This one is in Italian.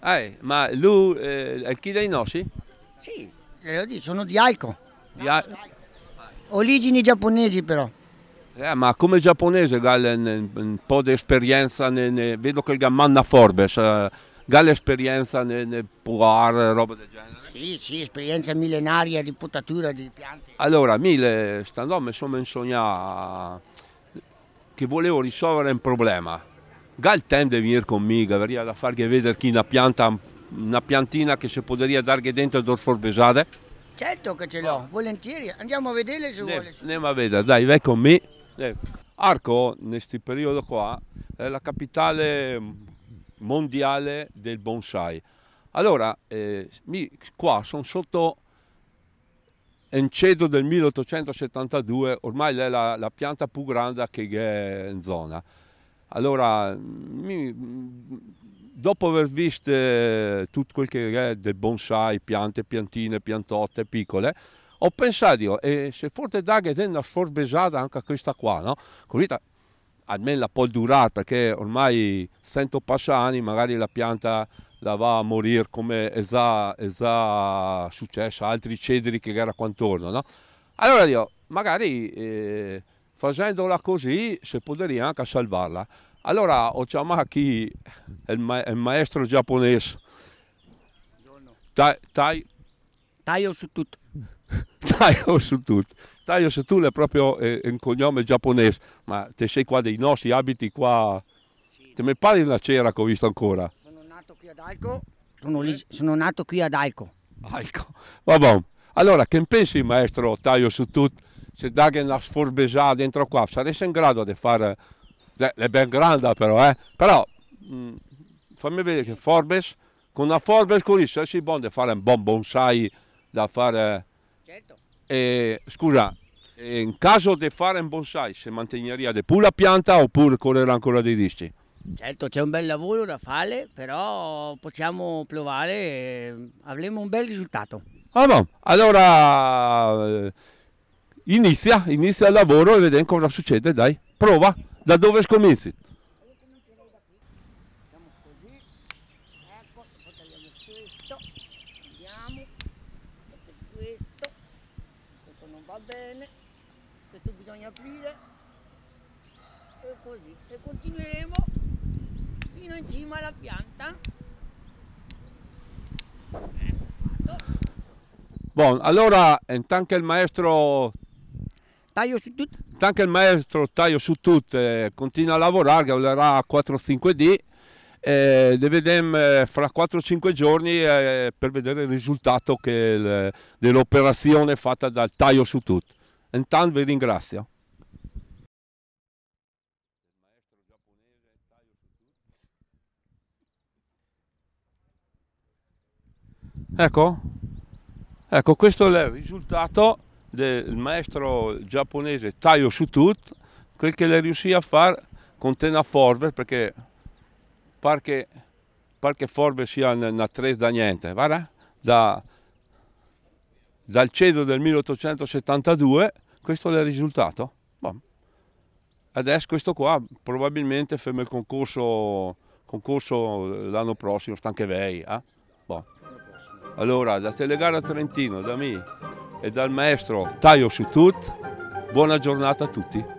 Ah, ma lui eh, è chi dei nostri? Sì, eh, sono di Aiko. Di a... Origini giapponesi però. Eh, ma come giapponese Galle un, po' di esperienza, ne, ne, vedo che il manna Forbes, eh, Galle esperienza nel ne, ne puar, roba del genere. Sì, sì, esperienza millenaria di potatura di piante. Allora, mille, standò mi sono insegnato che volevo risolvere un problema. Gal tende a venire con me, perché a fargli vedere chi una pianta, una piantina che si potrebbe dargli dentro dor forbesade. Certo che ce l'ho, oh. volentieri, andiamo a vedere se ne, vuole. Andiamo a vedere, dai, vai con me. Arco, in questo periodo qua, è la capitale mondiale del bonsai. Allora, eh, mi, qua sono sotto Encedo del 1872, ormai è la, la pianta più grande che è in zona. Allora, mi, dopo aver visto tutto quel che è del bonsai, piante, piantine, piantotte piccole, ho pensato io, e se forse daghe è una sforbesata anche questa qua, no? Così almeno la può durare perché ormai sento anni, magari la pianta la va a morire come è già, è già successo altri cedri che era qua intorno. No? Allora io magari eh, facendola così se potrei anche salvarla. Allora ho chiamato chi è il, ma il maestro giapponese. Tai, tai, taglio su tutto. taglio su tutto. Taio Setul è proprio eh, un cognome giapponese, ma te sei qua dei nostri abiti qua. Sì. Te mi pare una cera che ho visto ancora nato qui ad Alco. Sono, lì, eh? sono nato qui ad Alco. Alco, vabbè. Allora, che pensi maestro Taglio, su tutto? Se daghi una sforbesà dentro qua, saresti in grado di fare... Le ben grande però, eh? Però, mh, mm, fammi vedere che forbes, con una forbes così, saresti buono di fare un buon bonsai da fare... Certo. E, eh, scusa, eh, in caso di fare un bonsai, se mantegneria di pure la pianta oppure correrà ancora dei rischi? Certo, c'è un bel lavoro da fare, però possiamo provare e eh, avremo un bel risultato. Ah, no. Allora, eh, inizia, inizia il lavoro e vediamo cosa succede, dai. Prova, da dove cominci? Ecco, ecco, bene, questo bisogna aprire e così e continueremo in cima alla pianta ecco Buon, allora intanto eh, il maestro taglio su tutto intanto il maestro taglio su tutto eh, continua a lavorare lavorerà 4-5 D eh, le vedremo fra 4-5 giorni eh, per vedere il risultato dell'operazione fatta dal taglio su tutto intanto vi ringrazio Ecco, ecco questo è il risultato del maestro giapponese Taio Shutut, quel che le riuscì a fare con Tena Forber, perché pare che, pare che Forber sia una tres da niente, guarda, da, dal cedo del 1872, questo è il risultato. Adesso questo qua probabilmente ferma il concorso, concorso l'anno prossimo, stanche vei. Eh? Allora, da Telegara Trentino, da me e dal maestro Taio Sutut, buona giornata a tutti.